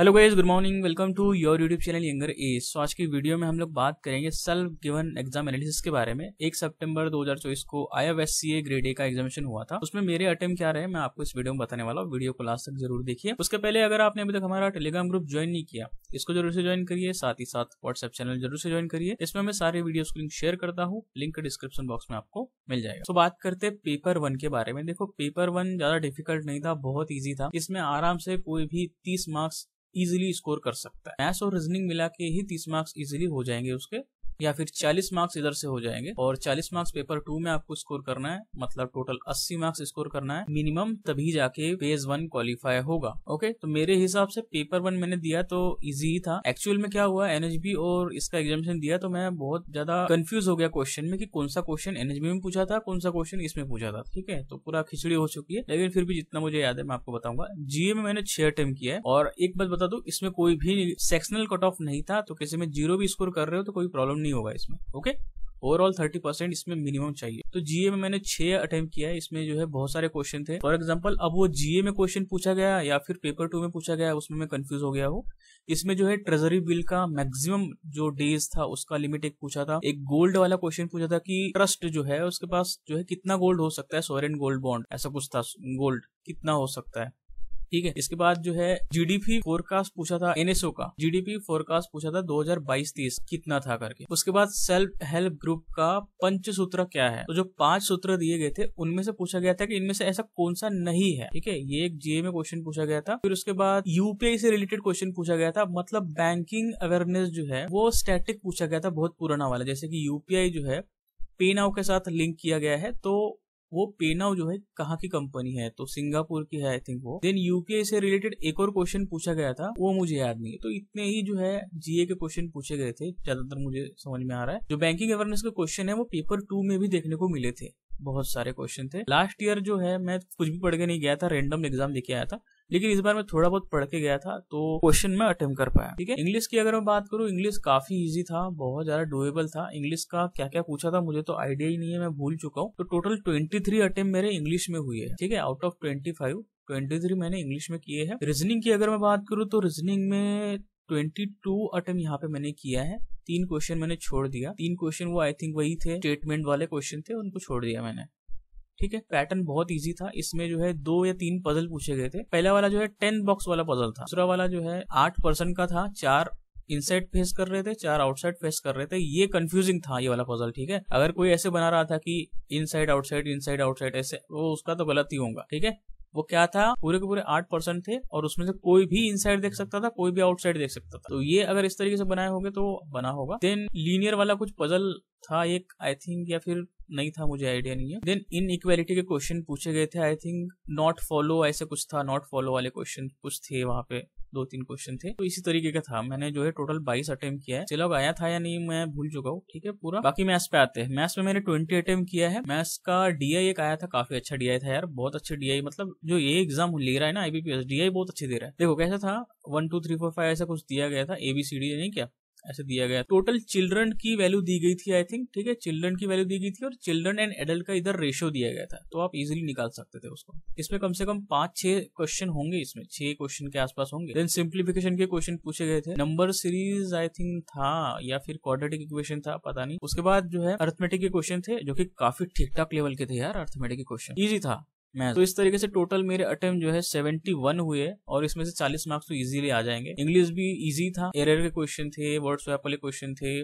hello guys good morning welcome to your YouTube channel younger a so आज की video में हम लोग बात करेंगे सेल्फ गिवन एग्जाम एनालिसिस के बारे में एक सितंबर 2024 को I F S C A grade A का एग्जामिनेशन हुआ था उसमें मेरे अटेम्प क्या रहे मैं आपको इस वीडियो में बताने वाला हूँ वीडियो को लास्ट तक जरूर देखिए उसके पहले अगर आपने अभी तक हमारा टेलीग्राम ग्रुप ज्वाइन नहीं किया इसको जरूर से ज्वाइन करिए साथ ही साथ व्हाट्सएप चैनल जरूर से ज्वाइन करिए इसमें मैं सारे वीडियो को लिंक शेयर करता हूँ लिंक डिस्क्रिप्शन बॉक्स में आपको मिल जाएगा तो बात करते पेपर वन के बारे में देखो पेपर वन ज्यादा डिफिकल्ट नहीं था बहुत ईजी था इसमें आराम से कोई भी तीस मार्क्स इजीली स्कोर कर सकता है मैथ्स और रीजनिंग मिला के ही तीस मार्क्स इजीली हो जाएंगे उसके या फिर 40 मार्क्स इधर से हो जाएंगे और 40 मार्क्स पेपर टू में आपको स्कोर करना है मतलब टोटल 80 मार्क्स स्कोर करना है मिनिमम तभी जाके फेज वन क्वालिफाई होगा ओके तो मेरे हिसाब से पेपर वन मैंने दिया तो इजी ही था एक्चुअल में क्या हुआ एनएचबी और इसका एग्जामिशन दिया तो मैं बहुत ज्यादा कंफ्यूज हो गया क्वेश्चन में की कौन सा क्वेश्चन एनएचबी में पूछा था कौन सा क्वेश्चन इसमें पूछा था ठीक है तो पूरा खिचड़ी हो चुकी है लेकिन फिर भी जितना मुझे याद है मैं आपको बताऊंगा जीए में मैंने छह अटेम्प किया है और एक बात बता दू इसमें कोई भी सेक्शनल कट ऑफ नहीं था तो किसी में जीरो भी स्कोर कर रहे हो तो कोई प्रॉब्लम नहीं नहीं होगा इसमें ओके ओवरऑल थर्टी परसेंट इसमें मिनिमम चाहिए तो जीए में मैंने छह अटेम्प्ट किया है इसमें जो है बहुत सारे क्वेश्चन थे फॉर एग्जाम्पल अब वो जीए में क्वेश्चन पूछा गया या फिर पेपर टू में पूछा गया उसमें मैं कंफ्यूज हो गया हूँ इसमें जो है ट्रेजरी बिल का मैक्सिमम जो डेज था उसका लिमिट एक पूछा था एक गोल्ड वाला क्वेश्चन पूछा था कि ट्रस्ट जो है उसके पास जो है कितना गोल्ड हो सकता है सोरेन गोल्ड बॉन्ड ऐसा कुछ था गोल्ड कितना हो सकता है ठीक है इसके बाद जो है जीडीपी फोरकास्ट पूछा था एनएसओ का जीडीपी फोरकास्ट पूछा था 2022-23 कितना था करके उसके बाद सेल्फ हेल्प ग्रुप का पंच सूत्र क्या है तो जो पांच सूत्र दिए गए थे उनमें से पूछा गया था कि इनमें से ऐसा कौन सा नहीं है ठीक है ये एक जीए में क्वेश्चन पूछा गया था फिर उसके बाद यूपीआई से रिलेटेड क्वेश्चन पूछा गया था मतलब बैंकिंग अवेयरनेस जो है वो स्टैटिक पूछा गया था बहुत पुराना वाला जैसे की यूपीआई जो है पे नाउ के साथ लिंक किया गया है तो वो पेनाव जो है कहाँ की कंपनी है तो सिंगापुर की है आई थिंक वो देन यूके से रिलेटेड एक और क्वेश्चन पूछा गया था वो मुझे याद नहीं है तो इतने ही जो है जीए के क्वेश्चन पूछे गए थे ज्यादातर मुझे समझ में आ रहा है जो बैंकिंग अवेयरनेस के क्वेश्चन है वो पेपर टू में भी देखने को मिले थे बहुत सारे क्वेश्चन थे लास्ट ईयर जो है मैं कुछ भी पढ़ के नहीं गया था रेंडम एग्जाम लेके आया था लेकिन इस बार मैं थोड़ा बहुत पढ़ के गया था तो क्वेश्चन में अटेम्प कर पाया ठीक है इंग्लिश की अगर मैं बात करूँ इंग्लिश काफी ईजी था बहुत ज्यादा डुएबल था इंग्लिश का क्या क्या पूछा था मुझे तो आइडिया ही नहीं है मैं भूल चुका हूँ तो टोटल ट्वेंटी थ्री मेरे इंग्लिश में हुई है ठीक है out of twenty five twenty three मैंने इंग्लिश में किए हैं रीजनिंग की अगर मैं बात करूँ तो रीजनिंग में ट्वेंटी टू अटेम्प यहाँ पे मैंने किया है तीन क्वेश्चन मैंने छोड़ दिया तीन क्वेश्चन वो आई थिंक वही थे स्टेटमेंट वाले क्वेश्चन थे उनको छोड़ दिया मैंने ठीक है पैटर्न बहुत इजी था इसमें जो है दो या तीन पजल पूछे गए थे पहला वाला जो है टेन बॉक्स वाला पजल था दूसरा वाला जो है आठ पर्सन का था चार इनसाइड फेस कर रहे थे चार आउटसाइड फेस कर रहे थे ये कंफ्यूजिंग था ये वाला पजल ठीक है अगर कोई ऐसे बना रहा था कि इनसाइड आउटसाइड इनसाइड आउटसाइड ऐसे वो उसका तो गलत ही होगा ठीक है वो क्या था पूरे के पूरे आठ परसेंट थे और उसमें से कोई भी इनसाइड देख सकता था कोई भी आउटसाइड देख सकता था तो ये अगर इस तरीके से बनाए होंगे तो बना होगा देन लीनियर वाला कुछ पजल था एक आई थिंक या फिर नहीं था मुझे आइडिया नहीं है देन इन इक्वेलिटी के क्वेश्चन पूछे गए थे आई थिंक नॉट फॉलो ऐसे कुछ था नॉट फॉलो वाले क्वेश्चन कुछ थे वहाँ पे दो तीन क्वेश्चन थे तो इसी तरीके का था मैंने जो है टोटल बाईस अटेम किया है चलो आया था या नहीं मैं भूल चुका हूँ ठीक है पूरा बाकी मैथ्स पे आते हैं मैथ्स में मैंने ट्वेंटी अटेम किया है मैथ्स का डीआई एक आया था काफी अच्छा डीआई था यार बहुत अच्छे डीआई मतलब जो ये एग्जाम ले रहा है ना आईबीपीएस डीआई बहुत अच्छे दे रहा है देखो कैसा था one two three four five ऐसा कुछ दिया गया था एबीसीडी e, नहीं क्या ऐसे दिया गया टोटल चिल्ड्रन की वैल्यू दी गई थी आई थिंक ठीक है चिल्ड्रन की वैल्यू दी गई थी और चिल्ड्रन एंड एडल्ट का इधर रेशियो दिया गया था तो आप इजिली निकाल सकते थे उसको इसमें कम से कम पांच छह क्वेश्चन होंगे इसमें छह क्वेश्चन के आसपास होंगे देन सिंप्लीफिकेशन के क्वेश्चन पूछे गए थे नंबर सीरीज आई थिंक था या फिर क्वाड्रेटिक इक्वेशन था पता नहीं उसके बाद जो है अर्थमेटिक के क्वेश्चन थे जो की काफी ठीक ठाक लेवल के थे यार अर्थमेटिक के क्वेश्चन ईजी था मैथ तो इस तरीके से टोटल मेरे अटेम्प्ट जो है 71 हुए और इसमें से 40 मार्क्स तो इजीली आ जाएंगे इंग्लिश भी इजी था एरर के क्वेश्चन थे वर्ड्स वाले क्वेश्चन थे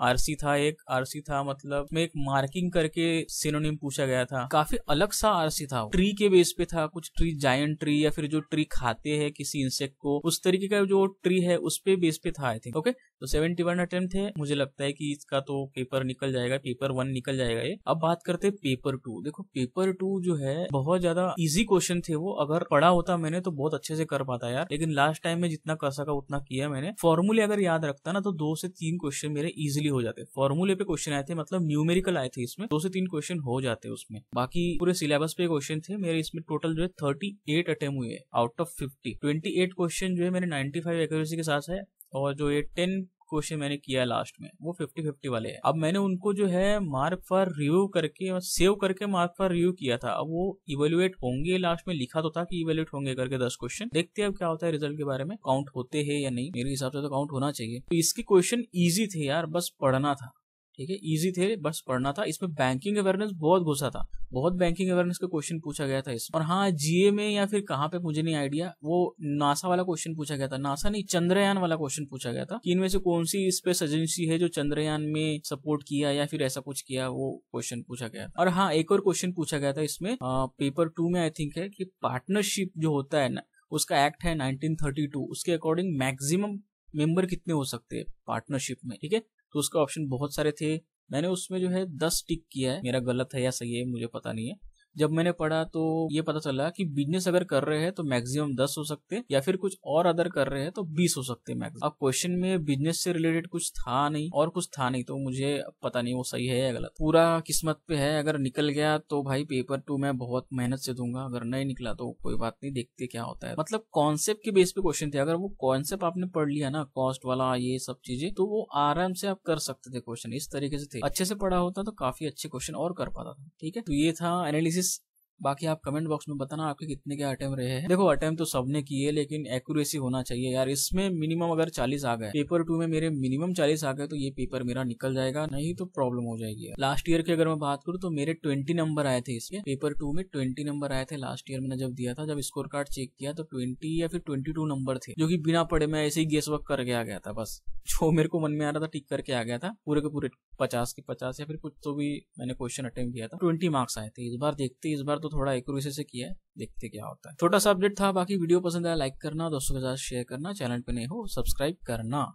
आरसी था एक आरसी था मतलब में एक मार्किंग करके सिनोनिम पूछा गया था काफी अलग सा आरसी था ट्री के बेस पे था कुछ ट्री जायंट ट्री या फिर जो ट्री खाते हैं किसी इंसेक्ट को उस तरीके का जो ट्री है उस पे बेस पे था आई थिंक ओके तो सेवेंटी वन अटेम्प्ट है मुझे लगता है कि इसका तो पेपर निकल जाएगा पेपर वन निकल जाएगा ये अब बात करते हैं पेपर टू देखो पेपर टू जो है बहुत ज्यादा इजी क्वेश्चन थे वो अगर पढ़ा होता मैंने तो बहुत अच्छे से कर पाता यार लेकिन लास्ट टाइम में जितना कर सका उतना किया मैंने फॉर्मूले अगर याद रखता ना तो दो से तीन क्वेश्चन मेरे इजिली इजिली हो जाते फॉर्मूले पे क्वेश्चन आए थे मतलब न्यूमेरिकल आए थे इसमें दो से तीन क्वेश्चन हो जाते उसमें बाकी पूरे सिलेबस पे क्वेश्चन थे मेरे इसमें टोटल जो है थर्टी एट अटेम्प हुए out of fifty twenty eight question जो है मेरे नाइन्टी फाइव एक्यूरेसी के साथ है और जो ये टेन क्वेश्चन मैंने किया लास्ट में वो फिफ्टी फिफ्टी वाले हैं अब मैंने उनको जो है मार्क फॉर रिव्यू करके सेव करके मार्क फॉर रिव्यू किया था अब वो इवेल्युएट होंगे लास्ट में लिखा तो था कि इवेल्युएट होंगे करके दस क्वेश्चन देखते हैं अब क्या होता है रिजल्ट के बारे में काउंट होते हैं या नहीं मेरे हिसाब से तो काउंट होना चाहिए तो इसके क्वेश्चन ईजी थे यार बस पढ़ना था ठीक है इजी थे बस पढ़ना था इसमें बैंकिंग अवेयरनेस बहुत घुसा था बहुत बैंकिंग अवेयरनेस का क्वेश्चन पूछा गया था इसमें और हाँ जीए में या फिर कहाँ पे मुझे नहीं आइडिया वो नासा वाला क्वेश्चन पूछा गया था नासा नहीं चंद्रयान वाला क्वेश्चन पूछा गया था कि इनमें से कौन सी स्पेस एजेंसी है जो चंद्रयान में सपोर्ट किया या फिर ऐसा कुछ किया वो क्वेश्चन पूछा गया था और हाँ एक और क्वेश्चन पूछा गया था इसमें आ, पेपर टू में आई थिंक है कि पार्टनरशिप जो होता है ना उसका एक्ट है 1932 उसके अकॉर्डिंग मैक्सिमम मेंबर कितने हो सकते हैं पार्टनरशिप में ठीक है तो उसका ऑप्शन बहुत सारे थे मैंने उसमें जो है दस टिक किया है मेरा गलत है या सही है मुझे पता नहीं है जब मैंने पढ़ा तो ये पता चला कि बिजनेस अगर कर रहे हैं तो मैक्सिमम दस हो सकते या फिर कुछ और अदर कर रहे हैं तो बीस हो सकते मैक्सिम अब क्वेश्चन में बिजनेस से रिलेटेड कुछ था नहीं और कुछ था नहीं तो मुझे पता नहीं वो सही है या गलत पूरा किस्मत पे है अगर निकल गया तो भाई पेपर टू मैं बहुत मेहनत से दूंगा अगर नहीं निकला तो कोई बात नहीं देखते क्या होता है मतलब कॉन्सेप्ट के बेस पे क्वेश्चन थे अगर वो कॉन्सेप्ट आपने पढ़ लिया ना कॉस्ट वाला ये सब चीजें तो वो आराम से आप कर सकते थे क्वेश्चन इस तरीके से थे अच्छे से पढ़ा होता तो काफी अच्छे क्वेश्चन और कर पाता था ठीक है तो ये था एनालिसिस बाकी आप कमेंट बॉक्स में बताना आपके कितने के अटेम्प रहे हैं देखो अटेम्प तो सबने किए लेकिन एक्यूरेसी होना चाहिए यार इसमें मिनिमम अगर चालीस आ गए पेपर टू में मेरे मिनिमम चालीस आ गए तो ये पेपर मेरा निकल जाएगा नहीं तो प्रॉब्लम हो जाएगी लास्ट ईयर की अगर मैं बात करूँ तो मेरे ट्वेंटी नंबर आए थे इसके पेपर टू में ट्वेंटी नंबर आए थे लास्ट ईयर मैंने जब दिया था जब स्कोर कार्ड चेक किया तो ट्वेंटी या फिर ट्वेंटी टू नंबर थे जो कि बिना पढ़े मैं ऐसे ही गेस वर्क करके आ गया था बस जो मेरे को मन में आ रहा था टिक करके आ गया था पूरे के पूरे पचास के पचास या फिर कुछ तो भी मैंने क्वेश्चन अटेम्प किया था ट्वेंटी मार्क्स आए थे इस बार देखते इस बार तो थोड़ा एक्यूरेसी से किया है देखते क्या होता है छोटा सा अपडेट था बाकी वीडियो पसंद आया लाइक करना दोस्तों के साथ शेयर करना चैनल पे नहीं हो सब्सक्राइब करना